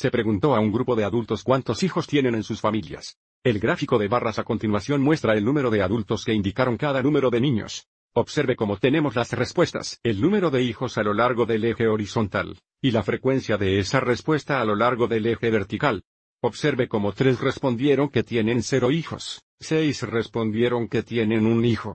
Se preguntó a un grupo de adultos cuántos hijos tienen en sus familias. El gráfico de barras a continuación muestra el número de adultos que indicaron cada número de niños. Observe cómo tenemos las respuestas, el número de hijos a lo largo del eje horizontal, y la frecuencia de esa respuesta a lo largo del eje vertical. Observe cómo tres respondieron que tienen cero hijos, seis respondieron que tienen un hijo,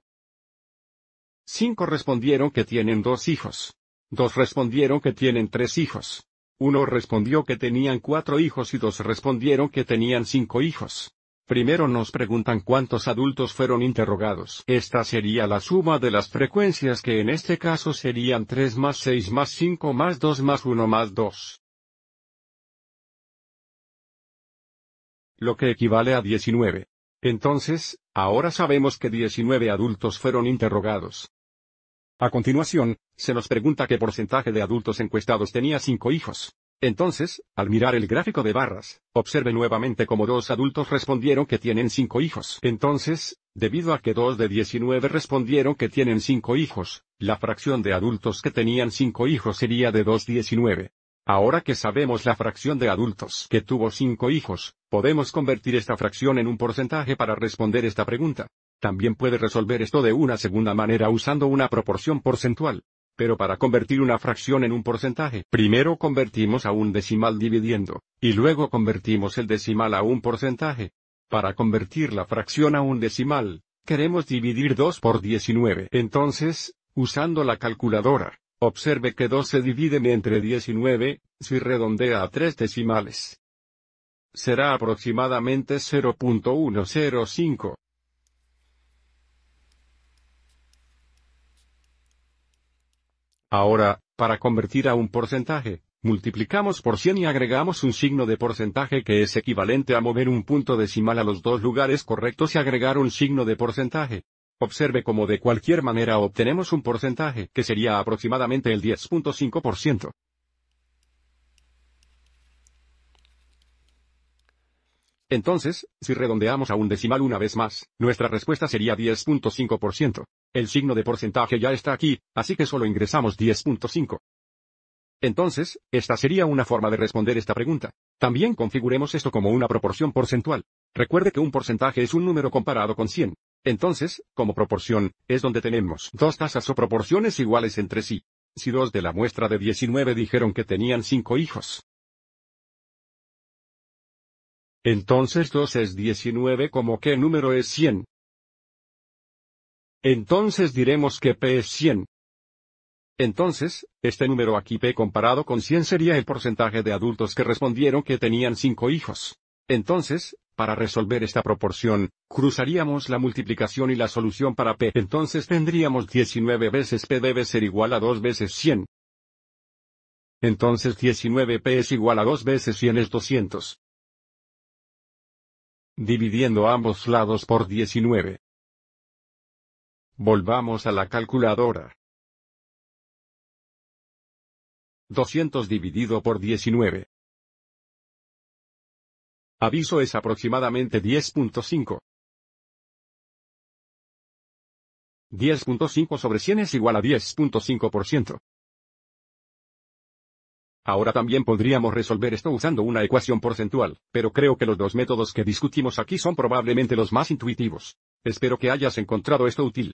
cinco respondieron que tienen dos hijos, dos respondieron que tienen tres hijos, uno respondió que tenían cuatro hijos y dos respondieron que tenían cinco hijos. Primero nos preguntan cuántos adultos fueron interrogados. Esta sería la suma de las frecuencias que en este caso serían 3 más 6 más 5 más 2 más 1 más 2. Lo que equivale a 19. Entonces, ahora sabemos que 19 adultos fueron interrogados. A continuación, se nos pregunta qué porcentaje de adultos encuestados tenía cinco hijos. Entonces, al mirar el gráfico de barras, observe nuevamente cómo dos adultos respondieron que tienen cinco hijos. Entonces, debido a que dos de 19 respondieron que tienen cinco hijos, la fracción de adultos que tenían cinco hijos sería de diecinueve. Ahora que sabemos la fracción de adultos que tuvo cinco hijos, podemos convertir esta fracción en un porcentaje para responder esta pregunta. También puede resolver esto de una segunda manera usando una proporción porcentual. Pero para convertir una fracción en un porcentaje, primero convertimos a un decimal dividiendo, y luego convertimos el decimal a un porcentaje. Para convertir la fracción a un decimal, queremos dividir 2 por 19. Entonces, usando la calculadora, observe que 2 se divide entre 19, si redondea a 3 decimales. Será aproximadamente 0.105. Ahora, para convertir a un porcentaje, multiplicamos por 100 y agregamos un signo de porcentaje que es equivalente a mover un punto decimal a los dos lugares correctos y agregar un signo de porcentaje. Observe cómo de cualquier manera obtenemos un porcentaje que sería aproximadamente el 10.5%. Entonces, si redondeamos a un decimal una vez más, nuestra respuesta sería 10.5%. El signo de porcentaje ya está aquí, así que solo ingresamos 10.5. Entonces, esta sería una forma de responder esta pregunta. También configuremos esto como una proporción porcentual. Recuerde que un porcentaje es un número comparado con 100. Entonces, como proporción, es donde tenemos dos tasas o proporciones iguales entre sí. Si dos de la muestra de 19 dijeron que tenían cinco hijos, entonces 2 es 19 como qué número es 100. Entonces diremos que P es 100. Entonces, este número aquí P comparado con 100 sería el porcentaje de adultos que respondieron que tenían 5 hijos. Entonces, para resolver esta proporción, cruzaríamos la multiplicación y la solución para P. Entonces tendríamos 19 veces P debe ser igual a 2 veces 100. Entonces 19P es igual a 2 veces 100 es 200 dividiendo ambos lados por 19. Volvamos a la calculadora. 200 dividido por 19. Aviso es aproximadamente 10.5. 10.5 sobre 100 es igual a 10.5%. Ahora también podríamos resolver esto usando una ecuación porcentual, pero creo que los dos métodos que discutimos aquí son probablemente los más intuitivos. Espero que hayas encontrado esto útil.